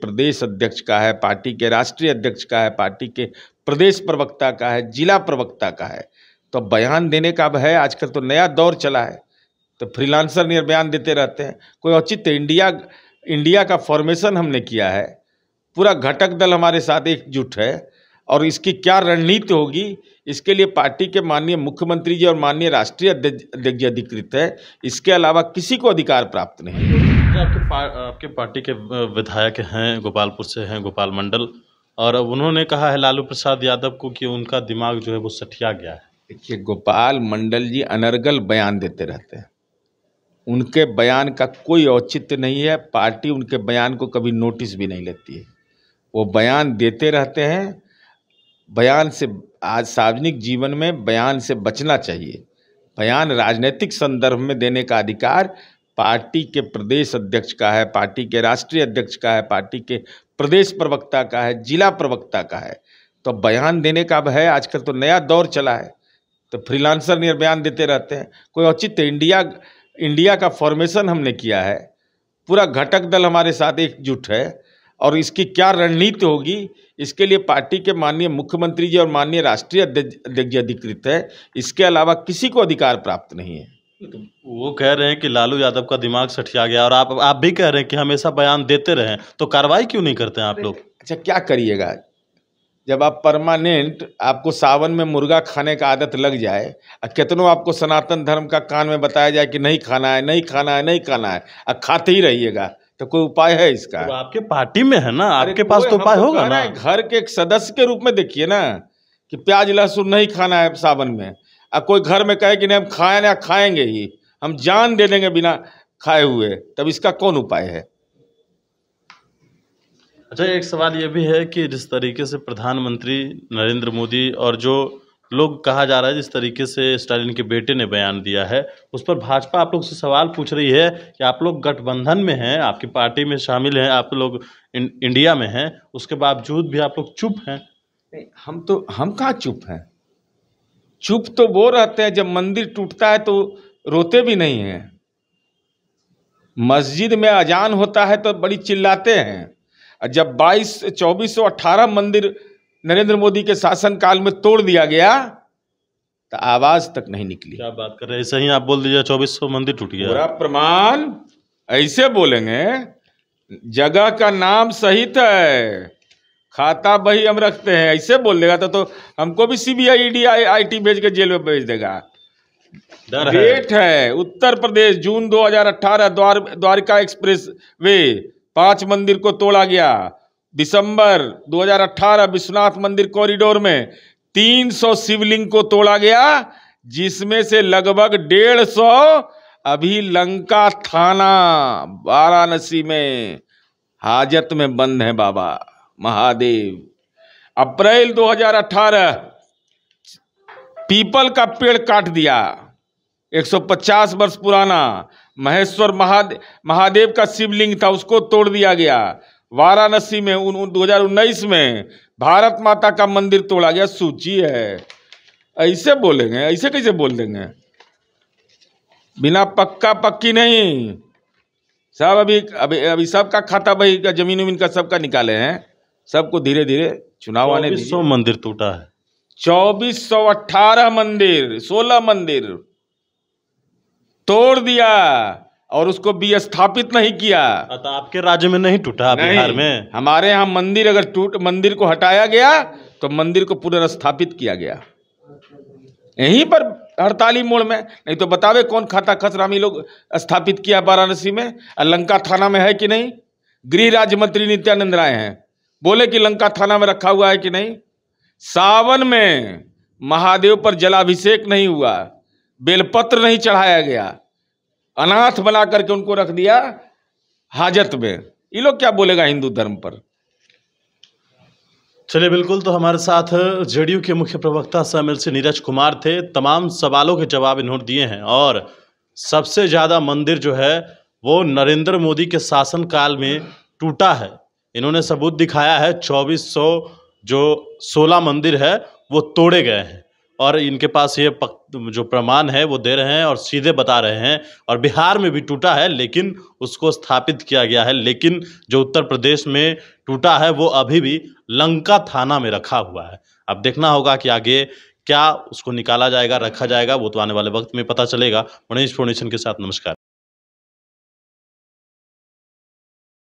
प्रदेश अध्यक्ष का है पार्टी के राष्ट्रीय अध्यक्ष का है पार्टी के प्रदेश प्रवक्ता का है जिला प्रवक्ता का है तो बयान देने का अब है आजकल तो नया दौर चला है तो फ्रीलांसर नियर बयान देते रहते हैं कोई औचित्य इंडिया इंडिया का फॉर्मेशन हमने किया है पूरा घटक दल हमारे साथ एकजुट है और इसकी क्या रणनीति होगी इसके लिए पार्टी के माननीय मुख्यमंत्री जी और माननीय राष्ट्रीय अध्यक्ष अधिकृत है इसके अलावा किसी को अधिकार प्राप्त नहीं जी आपके पा, आपके पार्टी के विधायक हैं गोपालपुर से हैं गोपाल मंडल और अब उन्होंने कहा है लालू प्रसाद यादव को कि उनका दिमाग जो है वो सठिया गया है देखिए गोपाल मंडल जी अनर्गल बयान देते रहते हैं उनके बयान का कोई औचित्य नहीं है पार्टी उनके बयान को कभी नोटिस भी नहीं लेती है वो बयान देते रहते हैं बयान से आज सार्वजनिक जीवन में बयान से बचना चाहिए बयान राजनीतिक संदर्भ में देने का अधिकार पार्टी के प्रदेश अध्यक्ष का है पार्टी के राष्ट्रीय अध्यक्ष का है पार्टी के प्रदेश प्रवक्ता का है जिला प्रवक्ता का है तो बयान देने का अब है आजकल तो नया दौर चला है तो फ्रीलांसर निर बयान देते रहते हैं कोई औचित्य इंडिया इंडिया का फॉर्मेशन हमने किया है पूरा घटक दल हमारे साथ एकजुट है और इसकी क्या रणनीति होगी इसके लिए पार्टी के माननीय मुख्यमंत्री जी और माननीय राष्ट्रीय अध्यक्ष अधिकृत है इसके अलावा किसी को अधिकार प्राप्त नहीं है वो कह रहे हैं कि लालू यादव का दिमाग सठिया गया और आप आप भी कह रहे हैं कि हमेशा बयान देते रहे तो कार्रवाई क्यों नहीं करते हैं आप लोग अच्छा क्या करिएगा जब आप परमानेंट आपको सावन में मुर्गा खाने का आदत लग जाए और कितनों आपको सनातन धर्म का कान में बताया जाए कि नहीं खाना है नहीं खाना है नहीं खाना है अब खाते ही रहिएगा तो कोई उपाय है इसका तो आपके पार्टी में है ना आपके पास तो उपाय तो होगा ना घर के एक सदस्य के रूप में देखिए ना कि प्याज लहसुन नहीं खाना है सावन में अब कोई घर में कहे कि नहीं हम खाए ना खाएंगे ही हम जान दे देंगे बिना खाए हुए तब इसका कौन उपाय है अच्छा एक सवाल ये भी है कि जिस तरीके से प्रधानमंत्री नरेंद्र मोदी और जो लोग कहा जा रहा है जिस तरीके से स्टालिन के बेटे ने बयान दिया है उस पर भाजपा आप लोग से सवाल पूछ रही है कि आप लोग गठबंधन में हैं आपकी पार्टी में शामिल हैं आप लोग इंडिया में हैं उसके बावजूद भी आप लोग चुप हैं हम तो हम कहाँ चुप हैं चुप तो वो रहते हैं जब मंदिर टूटता है तो रोते भी नहीं हैं मस्जिद में अजान होता है तो बड़ी चिल्लाते हैं और जब 22 चौबीस सौ अट्ठारह मंदिर नरेंद्र मोदी के शासनकाल में तोड़ दिया गया तो आवाज तक नहीं निकली क्या बात कर रहे हैं ऐसा ही आप बोल दीजिए चौबीस सौ मंदिर टूट गया पूरा प्रमाण ऐसे बोलेंगे जगह का नाम सहित है खाता बही हम रखते हैं ऐसे बोल देगा तो, तो हमको भी सीबीआई ईडी आई टी भेज के जेल में भेज देगा डेट है।, है उत्तर प्रदेश जून 2018 द्वार द्वारिका एक्सप्रेस वे पांच मंदिर को तोड़ा गया दिसंबर 2018 विश्वनाथ मंदिर कॉरिडोर में 300 शिवलिंग को तोड़ा गया जिसमें से लगभग सौ अभी लंका थाना वाराणसी में हाजत में बंद है बाबा महादेव अप्रैल 2018 पीपल का पेड़ काट दिया 150 वर्ष पुराना महेश्वर महादेव महादेव का शिवलिंग था उसको तोड़ दिया गया वाराणसी में उन 2019 में भारत माता का मंदिर तोड़ा गया सूची है ऐसे बोलेंगे ऐसे कैसे बोल देंगे बिना पक्का पक्की नहीं सब अभी अभी अभी सबका खाता बही का जमीन उमीन का सबका निकाले हैं सबको धीरे धीरे चुनाव आने सौ मंदिर टूटा है चौबीस सौ अट्ठारह मंदिर सोलह मंदिर तोड़ दिया और उसको भी स्थापित नहीं किया हाँ, तो आपके राज्य में नहीं टूटा बिहार में हमारे यहाँ मंदिर अगर टूट मंदिर को हटाया गया तो मंदिर को पुनर्स्थापित किया गया यहीं पर हड़ताली मोड़ में नहीं तो बतावे कौन खाता खसरामी लोग स्थापित किया वाराणसी में लंका थाना में है कि नहीं गृह राज्य मंत्री नित्यानंद राय हैं बोले कि लंका थाना में रखा हुआ है कि नहीं सावन में महादेव पर जलाभिषेक नहीं हुआ बेलपत्र नहीं चढ़ाया गया अनाथ बना करके उनको रख दिया हाजत में ये लोग क्या बोलेगा हिंदू धर्म पर चलिए बिल्कुल तो हमारे साथ जेडीयू के मुख्य प्रवक्ता समिल से नीरज कुमार थे तमाम सवालों के जवाब इन्होंने दिए हैं और सबसे ज़्यादा मंदिर जो है वो नरेंद्र मोदी के शासनकाल में टूटा है इन्होंने सबूत दिखाया है 2400 जो 16 मंदिर है वो तोड़े गए हैं और इनके पास ये पक, जो प्रमाण है वो दे रहे हैं और सीधे बता रहे हैं और बिहार में भी टूटा है लेकिन उसको स्थापित किया गया है लेकिन जो उत्तर प्रदेश में टूटा है वो अभी भी लंका थाना में रखा हुआ है अब देखना होगा कि आगे क्या उसको निकाला जाएगा रखा जाएगा वो तो आने वाले वक्त में पता चलेगा मनीष फाउंडेशन के साथ नमस्कार